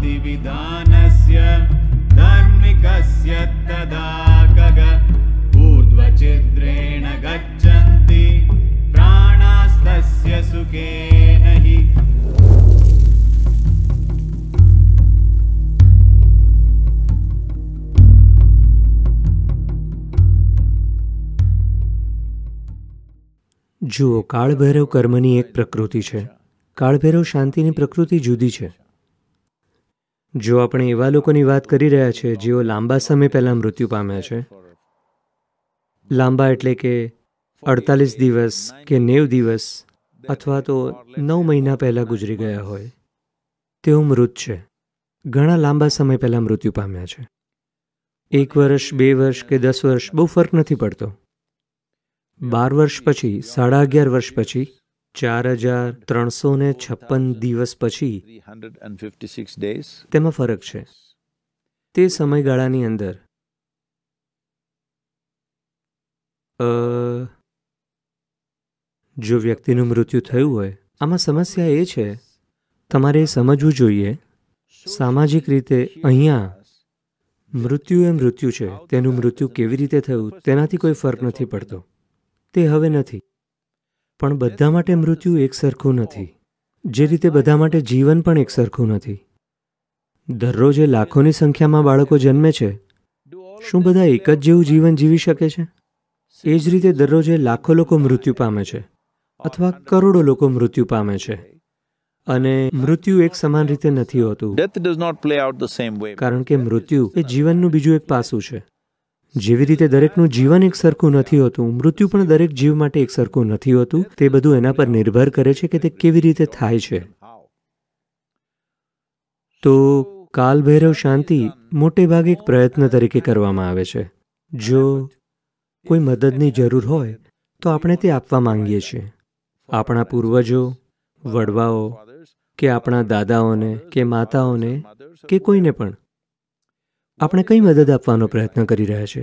प्रतिविधानस्य धर्मिकस्य तदा गग ऊर्ध्वचिद्रेण गच्छन्ति प्राणास्तस्य सुखेन हि જુઓ કાળભૈરવ કર્મની એક પ્રકૃતિ છે કાળભૈરવ શાંતિની પ્રકૃતિ જુદી છે જો આપણે એવા લોકોની વાત કરી રહ્યા છે જેઓ લાંબા સમય પહેલાં મૃત્યુ પામ્યા છે લાંબા એટલે કે અડતાલીસ દિવસ કે નેવ દિવસ અથવા તો નવ મહિના પહેલાં ગુજરી ગયા હોય તેઓ મૃત છે ઘણા લાંબા સમય પહેલાં મૃત્યુ પામ્યા છે એક વર્ષ બે વર્ષ કે દસ વર્ષ બહુ ફરક નથી પડતો બાર વર્ષ પછી સાડા અગિયાર વર્ષ પછી ચાર હજાર ત્રણસો ને છપ્પન દિવસ પછી તેમાં ફરક છે તે સમયગાળાની અંદર જો વ્યક્તિનું મૃત્યુ થયું હોય આમાં સમસ્યા એ છે તમારે સમજવું જોઈએ સામાજિક રીતે અહીંયા મૃત્યુ એ મૃત્યુ છે તેનું મૃત્યુ કેવી રીતે થયું તેનાથી કોઈ ફરક નથી પડતો તે હવે નથી પણ બધા માટે મૃત્યુ એક સરખું નથી જે રીતે બધા માટે જીવન પણ એક સરખું નથી દરરોજે લાખોની સંખ્યામાં બાળકો જન્મે છે શું બધા એક જ જેવું જીવન જીવી શકે છે એ જ રીતે દરરોજે લાખો લોકો મૃત્યુ પામે છે અથવા કરોડો લોકો મૃત્યુ પામે છે અને મૃત્યુ એક સમાન રીતે નથી હોતું કારણ કે મૃત્યુ એ જીવનનું બીજું એક પાસું છે જેવી રીતે દરેકનું જીવન એક સરખું નથી હોતું મૃત્યુ પણ દરેક જીવ માટે એક સરખું નથી હોતું તે બધું એના પર નિર્ભર કરે છે કે તે કેવી રીતે થાય છે તો કાલભૈરવ શાંતિ મોટે ભાગે એક પ્રયત્ન તરીકે કરવામાં આવે છે જો કોઈ મદદની જરૂર હોય તો આપણે તે આપવા માંગીએ છીએ આપણા પૂર્વજો વડવાઓ કે આપણા દાદાઓને કે માતાઓને કે કોઈને પણ આપણે કઈ મદદ આપવાનો પ્રયત્ન કરી રહ્યા છે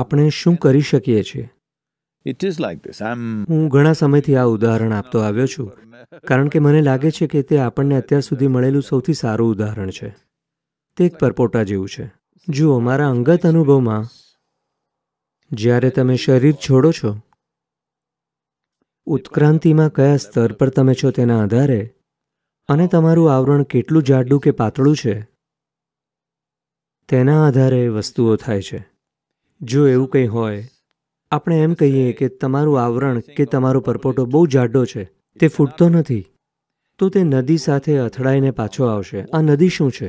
આપણે શું કરી શકીએ છીએ ઇટ ઇઝ લાઈક ધીસ હું ઘણા સમયથી આ ઉદાહરણ આપતો આવ્યો છું કારણ કે મને લાગે છે કે તે આપણને અત્યાર સુધી મળેલું સૌથી સારું ઉદાહરણ છે તે એક પરપોટા જેવું છે જુઓ મારા અંગત અનુભવમાં જ્યારે તમે શરીર છોડો છો ઉત્ક્રાંતિમાં કયા સ્તર પર તમે છો તેના આધારે અને તમારું આવરણ કેટલું જાડું કે પાતળું છે તેના આધારે વસ્તુઓ થાય છે જો એવું કંઈ હોય આપણે એમ કહીએ કે તમારું આવરણ કે તમારો પરપોટો બહુ જાડો છે તે ફૂટતો નથી તો તે નદી સાથે અથડાઈને પાછો આવશે આ નદી શું છે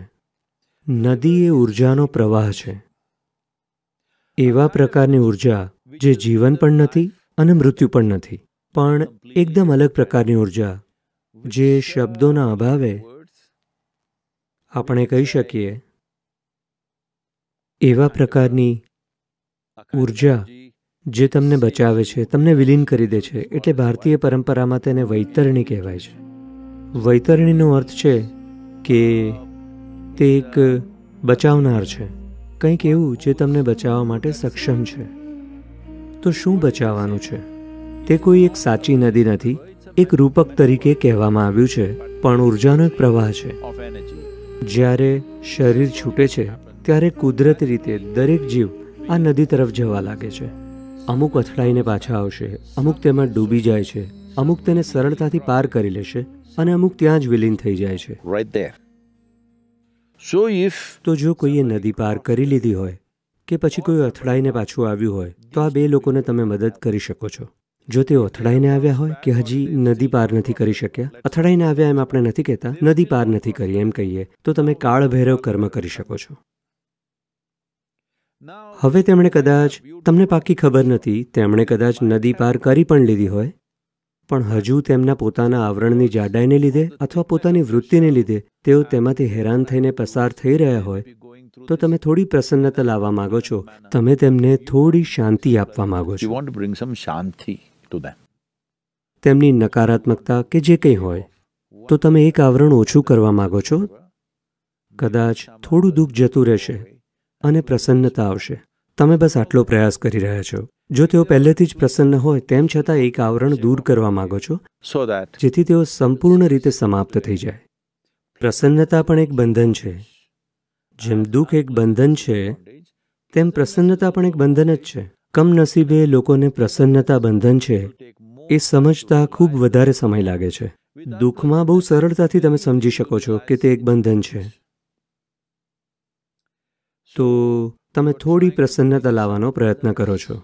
નદી એ ઉર્જાનો પ્રવાહ છે એવા પ્રકારની ઉર્જા જે જીવન પણ નથી અને મૃત્યુ પણ નથી પણ એકદમ અલગ પ્રકારની ઉર્જા જે શબ્દોના અભાવે આપણે કહી શકીએ એવા પ્રકારની ઉર્જા જે તમને બચાવે છે તમને વિલીન કરી દે છે એટલે ભારતીય પરંપરામાં તેને વૈતરણી કહેવાય છે વૈતરણીનો અર્થ છે કે તે એક બચાવનાર છે કંઈક એવું જે તમને બચાવવા માટે સક્ષમ છે તો શું બચાવવાનું છે તે કોઈ એક સાચી નદી નથી એક રૂપક તરીકે કહેવામાં આવ્યું છે પણ ઉર્જાનો એક પ્રવાહ છે જ્યારે શરીર છૂટે છે ત્યારે કુદરતી રીતે દરેક જીવ આ નદી તરફ જવા લાગે છે અમુક અથડાઈને પાછા આવશે અમુક તેમાં ડૂબી જાય છે અમુક તેને સરળતાથી પાર કરી લેશે અને અમુક ત્યાં જ વિલીન થઈ જાય છે રાઈટ ઇફ તો જો કોઈએ નદી પાર કરી લીધી હોય કે પછી કોઈ અથડાઈને પાછું આવ્યું હોય તો આ બે લોકોને તમે મદદ કરી શકો છો જો તેઓ અથડાઈને આવ્યા હોય કે હજી નદી પાર નથી કરી શક્યા અથડાઈને આવ્યા એમ આપણે નથી કહેતા નદી પાર નથી કરી એમ કહીએ તો તમે કાળભૈરવ કર્મ કરી શકો છો હવે તેમણે કદાચ તમને પાકી ખબર નથી તેમણે કદાચ નદી પાર કરી પણ લીધી હોય પણ હજુ તેમના પોતાના આવરણની જાડાઈને લીધે અથવા પોતાની વૃત્તિને લીધે તેઓ તેમાંથી હેરાન થઈને પસાર થઈ રહ્યા હોય તો તમે થોડી પ્રસન્નતા લાવવા માંગો છો તમે તેમને થોડી શાંતિ આપવા માંગો છો શાંતિ તેમની નકારાત્મકતા કે જે કંઈ હોય તો તમે એક આવરણ ઓછું કરવા માંગો છો કદાચ થોડું દુઃખ જતું રહેશે અને પ્રસન્નતા આવશે તમે બસ આટલો પ્રયાસ કરી રહ્યા છો જો તેઓ પહેલેથી જ પ્રસન્ન હોય તેમ છતાં એક આવરણ દૂર કરવા માંગો છો સો દેટ જેથી તેઓ સંપૂર્ણ રીતે સમાપ્ત થઈ જાય પ્રસન્નતા પણ એક બંધન છે જેમ દુઃખ એક બંધન છે તેમ પ્રસન્નતા પણ એક બંધન જ છે કમનસીબે લોકોને પ્રસન્નતા બંધન છે એ સમજતા ખૂબ વધારે સમય લાગે છે દુઃખમાં બહુ સરળતાથી તમે સમજી શકો છો કે તે એક બંધન છે તો તમે થોડી પ્રસન્નતા લાવવાનો પ્રયત્ન કરો છો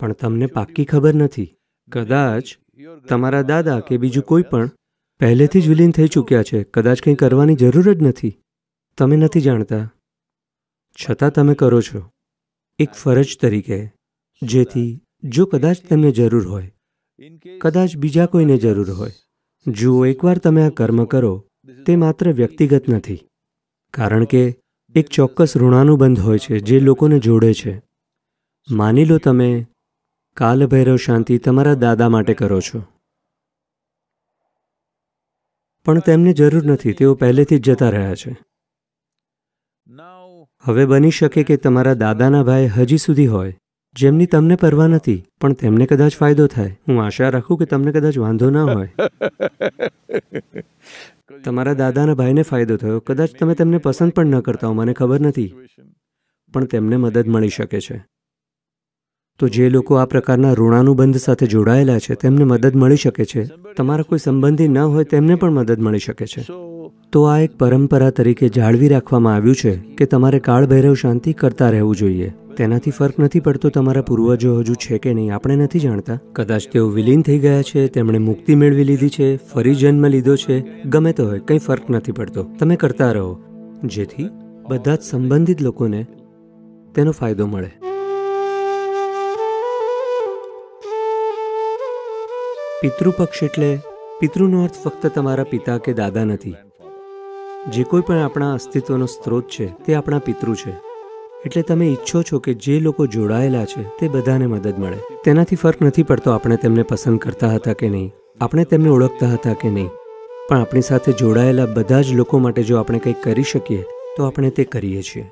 પણ તમને પાક્કી ખબર નથી કદાચ તમારા દાદા કે બીજું કોઈ પણ પહેલેથી જ વિલીન થઈ ચૂક્યા છે કદાચ કંઈ કરવાની જરૂર જ નથી તમે નથી જાણતા છતાં તમે કરો છો એક ફરજ તરીકે જેથી જો કદાચ તમને જરૂર હોય કદાચ બીજા કોઈને જરૂર હોય જુઓ એકવાર તમે આ કર્મ કરો તે માત્ર વ્યક્તિગત નથી કારણ કે એક ચોક્કસ ઋણાનુબંધ હોય છે જે લોકોને જોડે છે માની લો તમે કાલભૈરવ શાંતિ તમારા દાદા માટે કરો છો પણ તેમને જરૂર નથી તેઓ પહેલેથી જ જતા રહ્યા છે હવે બની શકે કે તમારા દાદાના ભાઈ હજી સુધી હોય જેમની તમને પરવા નથી પણ તેમને કદાચ ફાયદો થાય હું આશા રાખું કે તમને કદાચ વાંધો ના હોય તમારા દાદાના ભાઈને ફાયદો થયો કદાચ તમે તેમને પસંદ પણ ન કરતા હો મને ખબર નથી પણ તેમને મદદ મળી શકે છે તો જે લોકો આ પ્રકારના ઋણાનુબંધ સાથે જોડાયેલા છે તેમને મદદ મળી શકે છે તમારા કોઈ સંબંધી ન હોય તેમને પણ મદદ મળી શકે છે તો આ એક પરંપરા તરીકે જાળવી રાખવામાં આવ્યું છે કે તમારે કાળભૈરવ શાંતિ કરતા રહેવું જોઈએ તેનાથી ફરક નથી પડતો તમારા પૂર્વજો હજુ છે કે નહીં આપણે નથી જાણતા કદાચ તેઓ વિલીન થઈ ગયા છે તેમણે મુક્તિ મેળવી લીધી છે ફરી જન્મ લીધો છે ગમે તો હોય કંઈ ફરક નથી પડતો તમે કરતા રહો જેથી બધા જ સંબંધિત લોકોને તેનો ફાયદો મળે પિતૃપક્ષ એટલે પિતૃનો અર્થ ફક્ત તમારા પિતા કે દાદા નથી જે કોઈ પણ આપણા અસ્તિત્વનો સ્ત્રોત છે તે આપણા પિતૃ છે એટલે તમે ઈચ્છો છો કે જે લોકો જોડાયેલા છે તે બધાને મદદ મળે તેનાથી ફરક નથી પડતો આપણે તેમને પસંદ કરતા હતા કે નહીં આપણે તેમને ઓળખતા હતા કે નહીં પણ આપણી સાથે જોડાયેલા બધા જ લોકો માટે જો આપણે કંઈક કરી શકીએ તો આપણે તે કરીએ છીએ